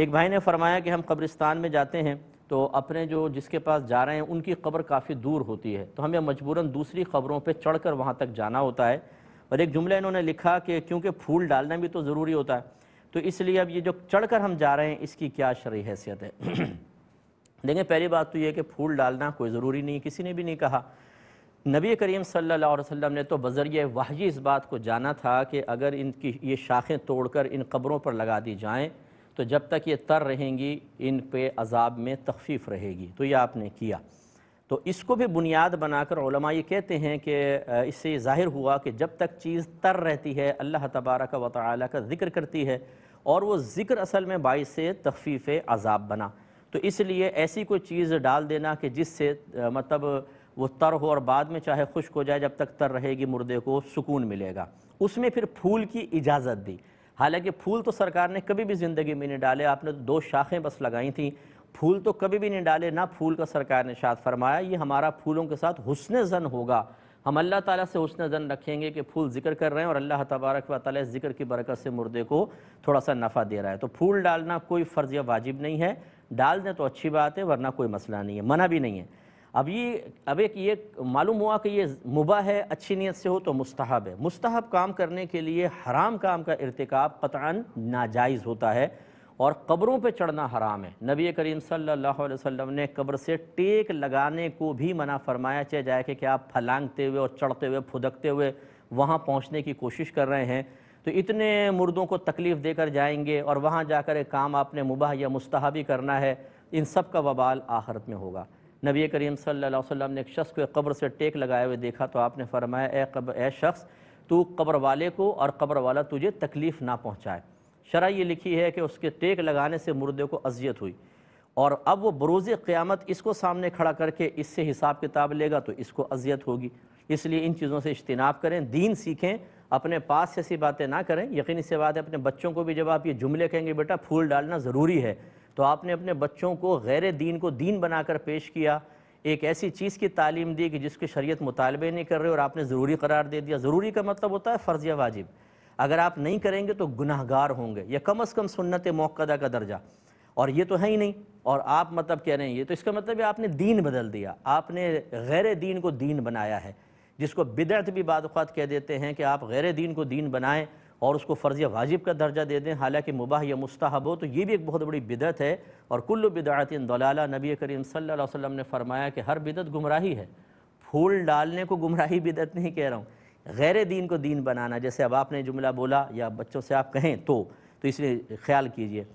एक भाई ने फरमाया कि हम कब्रिस्तान में जाते हैं तो अपने जो जिसके पास जा रहे हैं उनकी कब्र काफ़ी दूर होती है तो हमें मजबूरन दूसरी खबरों पर चढ़ कर वहाँ तक जाना होता है और एक जुमला इन्होंने लिखा कि क्योंकि फूल डालना भी तो ज़रूरी होता है तो इसलिए अब ये जो चढ़ कर हम जा रहे हैं इसकी क्या शरी हैसियत है देखें पहली बात तो ये कि फूल डालना कोई ज़रूरी नहीं किसी ने भी नहीं कहा नबी करीम सल्लल्लाहु अलैहि वसल्लम ने तो बज़रिए वाही इस बात को जाना था कि अगर इनकी ये शाखें तोड़कर इन कब्रों पर लगा दी जाएँ तो जब तक ये तर रहेंगी इन पे अजाब में तखफीफ रहेगी तो ये आपने किया तो इसको भी बुनियाद बनाकर ये कहते हैं कि इससे ज़ाहिर हुआ कि जब तक चीज़ तर रहती है अल्लाह तबारक व ताली का ज़िक्र करती है और वो ज़िक्र असल में बाई से तखफीफ़ अजाब बना तो इसलिए ऐसी कोई चीज़ डाल देना कि जिससे मतलब वो तर हो और बाद में चाहे खुश्क हो जाए जब तक तर रहेगी मुर्दे को सुकून मिलेगा उसमें फिर फूल की इजाज़त दी हालांकि फूल तो सरकार ने कभी भी ज़िंदगी में नहीं डाले आपने तो दो शाखें बस लगाई थी फूल तो कभी भी नहीं डाले ना फूल का सरकार ने शाद फरमाया ये हमारा फूलों के साथ हुसन जन होगा हम अल्लाह ताला से हुसन जन रखेंगे कि फूल जिक्र कर रहे हैं और अल्लाह तबारक व जिक्र की बरकत से मुर्दे को थोड़ा सा नफ़ा दे रहा है तो फूल डालना कोई फ़र्ज़ या वाजिब नहीं है डाल दें तो अच्छी बात है वरना कोई मसला नहीं है मना भी नहीं है अब ये अब एक ये मालूम हुआ कि ये मुबा है अच्छी नीयत से हो तो मुस्तहब है मुस्तहब काम करने के लिए हराम काम का इरतकब कतान नाजायज़ होता है और कब्रों पे चढ़ना हराम है नबी करीम सल्लल्लाहु अलैहि वसल्लम ने कब्र से टेक लगाने को भी मना फरमाया चाहे जाए कि आप फलांगते हुए और चढ़ते हुए फुदकते हुए वहाँ पहुँचने की कोशिश कर रहे हैं तो इतने मुर्दों को तकलीफ़ देकर जाएंगे और वहाँ जाकर एक काम आपने मुबाह या मुस्तहबी करना है इन सब का वबाल आखरत में होगा नबी करीम सल्लल्लाहु अलैहि वसल्लम ने एक शख्स को एक कब्र से टेक लगाए हुए देखा तो आपने फरमाया ए कब ए शख्स तू कब्र वाले को और कब्र वाला तुझे तकलीफ़ ना पहुँचाए शरा ये लिखी है कि उसके टेक लगाने से मुर्दे को अजियत हुई और अब वो बरोज़ क़्यामत इसको सामने खड़ा करके इससे हिसाब किताब लेगा तो इसको अजियत होगी इसलिए इन चीज़ों से इज्तनाब करें दीन सीखें अपने पास से ऐसी बातें ना करें यकीन से बात है अपने बच्चों को भी जब आप ये जुमले कहेंगे बेटा फूल डालना ज़रूरी है तो आपने अपने बच्चों को गैर दीन को दीन बनाकर पेश किया एक ऐसी चीज़ की तालीम दी कि जिसके शरीयत मुतालबे नहीं कर रहे और आपने ज़रूरी करार दे दिया ज़रूरी का मतलब होता है फ़र्ज़ या वाजिब अगर आप नहीं करेंगे तो गुनाहगार होंगे या कम अज़ कम सुन्नत मौक़दा का दर्जा और ये तो है ही नहीं और आप मतलब कह रहे हैं ये तो इसका मतलब है आपने दीन बदल दिया आपने गैर दीन को दीन बनाया है जिसको बिदत भी बाद कह देते हैं कि आप गैर दीन को दीन बनाएं और उसको फ़र्ज़ वाजिब का दर्जा दे दें हालांकि मुबाह या मुस्ताहब हो तो ये भी एक बहुत बड़ी बिदत है और कुल्ल बिदातिन दलाला नबी करीम सल्लल्लाहु अलैहि वसल्लम ने फरमाया कि हर बिदत गुमराही है फूल डालने को गुमराही बिदत नहीं कह रहा हूँ गैर दीन को दीन बनाना जैसे अब आपने जुमला बोला या बच्चों से आप कहें तो, तो इसलिए ख्याल कीजिए